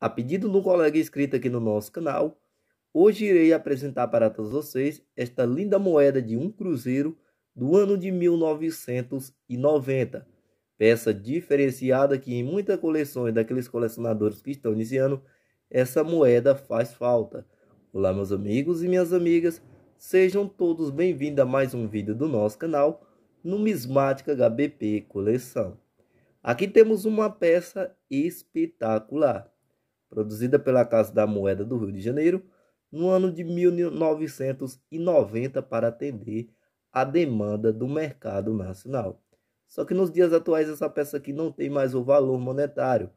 A pedido do colega inscrito aqui no nosso canal, hoje irei apresentar para todos vocês esta linda moeda de um cruzeiro do ano de 1990. Peça diferenciada que em muitas coleções daqueles colecionadores que estão iniciando, essa moeda faz falta. Olá meus amigos e minhas amigas, sejam todos bem-vindos a mais um vídeo do nosso canal Numismática HBP Coleção. Aqui temos uma peça espetacular produzida pela Casa da Moeda do Rio de Janeiro no ano de 1990 para atender a demanda do mercado nacional. Só que nos dias atuais essa peça aqui não tem mais o valor monetário.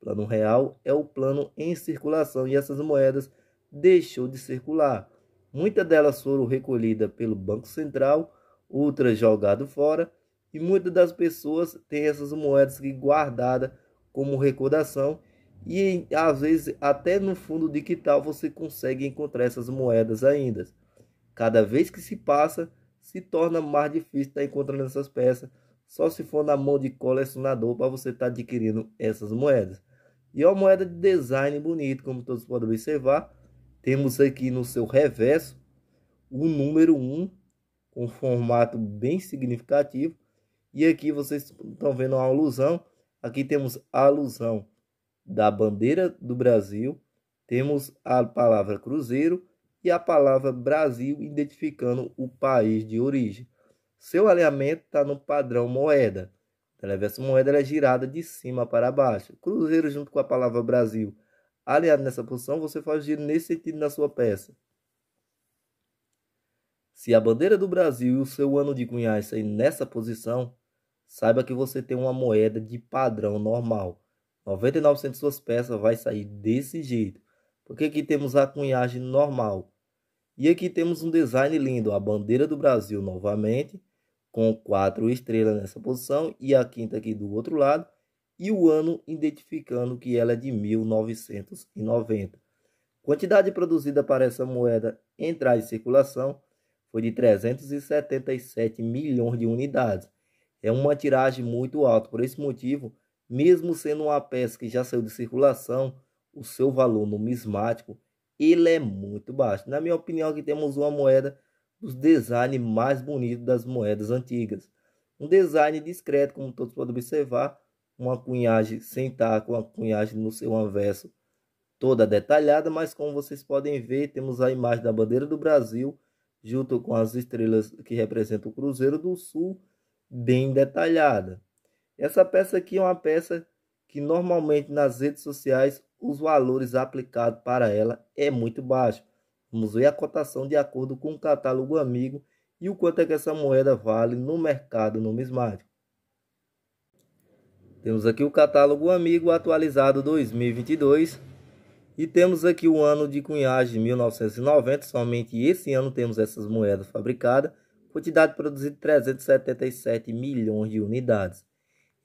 O plano real é o plano em circulação e essas moedas deixou de circular. Muitas delas foram recolhidas pelo Banco Central, outras jogado fora, e muitas das pessoas têm essas moedas guardadas como recordação e às vezes, até no fundo de tal você consegue encontrar essas moedas ainda. Cada vez que se passa, se torna mais difícil estar tá encontrando essas peças. Só se for na mão de colecionador para você estar tá adquirindo essas moedas. E é uma moeda de design bonito, como todos podem observar. Temos aqui no seu reverso o número 1, com um formato bem significativo. E aqui vocês estão vendo uma alusão. Aqui temos a alusão da bandeira do Brasil, temos a palavra cruzeiro e a palavra Brasil identificando o país de origem. Seu alinhamento está no padrão moeda. Essa é moeda é girada de cima para baixo. Cruzeiro junto com a palavra Brasil. Aliado nessa posição, você faz giro nesse sentido na sua peça. Se a bandeira do Brasil e o seu ano de cunhagem saem nessa posição, saiba que você tem uma moeda de padrão normal. 99% de suas peças vai sair desse jeito. Porque aqui temos a cunhagem normal. E aqui temos um design lindo, a bandeira do Brasil novamente, com quatro estrelas nessa posição e a quinta aqui do outro lado, e o ano identificando que ela é de 1990. Quantidade produzida para essa moeda entrar em circulação foi de 377 milhões de unidades. É uma tiragem muito alta, por esse motivo mesmo sendo uma peça que já saiu de circulação, o seu valor numismático ele é muito baixo. Na minha opinião, aqui temos uma moeda dos designs mais bonitos das moedas antigas. Um design discreto, como todos podem observar, uma cunhagem sem com uma cunhagem no seu anverso toda detalhada, mas como vocês podem ver, temos a imagem da bandeira do Brasil, junto com as estrelas que representam o Cruzeiro do Sul, bem detalhada. Essa peça aqui é uma peça que normalmente nas redes sociais os valores aplicados para ela é muito baixo. Vamos ver a cotação de acordo com o catálogo amigo e o quanto é que essa moeda vale no mercado numismático. Temos aqui o catálogo amigo atualizado 2022 e temos aqui o ano de cunhagem 1990, somente esse ano temos essas moedas fabricadas, quantidade produzida 377 milhões de unidades.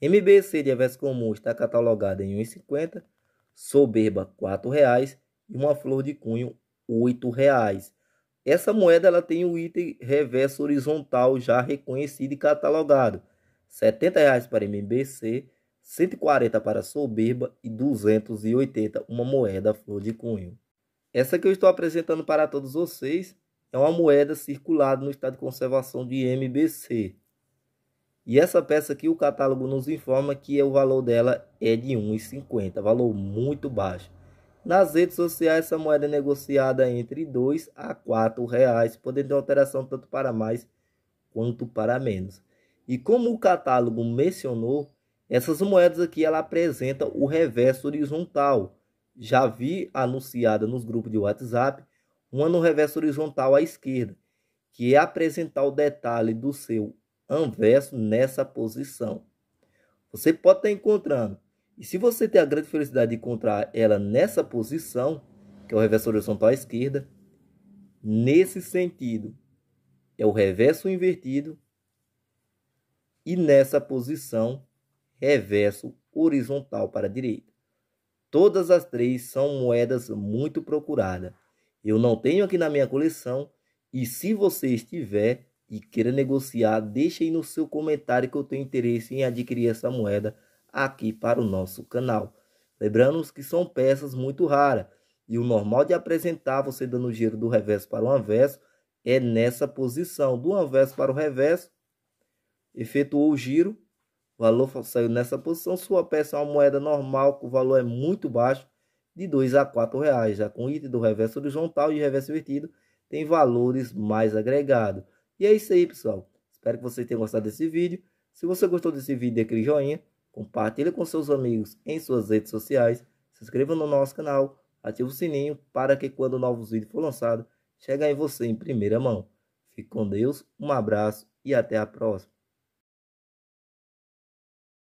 MBC de Avesso Comum está catalogada em R$ 1,50, Soberba R$ reais e uma flor de cunho R$ reais. Essa moeda ela tem o item reverso horizontal já reconhecido e catalogado. R$ 70,00 para MBC, 140,00 para Soberba e 280,00 uma moeda flor de cunho. Essa que eu estou apresentando para todos vocês é uma moeda circulada no estado de conservação de MBC. E essa peça aqui, o catálogo nos informa que é o valor dela é de 1,50, valor muito baixo. Nas redes sociais, essa moeda é negociada entre 2 a 4 reais, podendo ter alteração tanto para mais quanto para menos. E como o catálogo mencionou, essas moedas aqui ela apresenta o reverso horizontal. Já vi anunciada nos grupos de WhatsApp uma no reverso horizontal à esquerda, que é apresentar o detalhe do seu anverso nessa posição. Você pode estar encontrando. E se você tem a grande felicidade de encontrar ela nessa posição, que é o reverso horizontal à esquerda, nesse sentido, é o reverso invertido e nessa posição, reverso horizontal para a direita. Todas as três são moedas muito procuradas. Eu não tenho aqui na minha coleção e se você estiver, e queira negociar, deixe aí no seu comentário que eu tenho interesse em adquirir essa moeda aqui para o nosso canal. Lembrando que são peças muito raras e o normal de apresentar você dando o giro do reverso para o anverso é nessa posição, do anverso para o reverso, efetuou o giro, o valor saiu nessa posição, sua peça é uma moeda normal, o valor é muito baixo, de 2 a 4 reais, já com item do reverso horizontal e reverso invertido, tem valores mais agregados. E é isso aí, pessoal. Espero que vocês tenham gostado desse vídeo. Se você gostou desse vídeo, dê aquele joinha. Compartilhe com seus amigos em suas redes sociais. Se inscreva no nosso canal. Ative o sininho para que quando novos vídeos for lançados chegue em você em primeira mão. Fique com Deus, um abraço e até a próxima.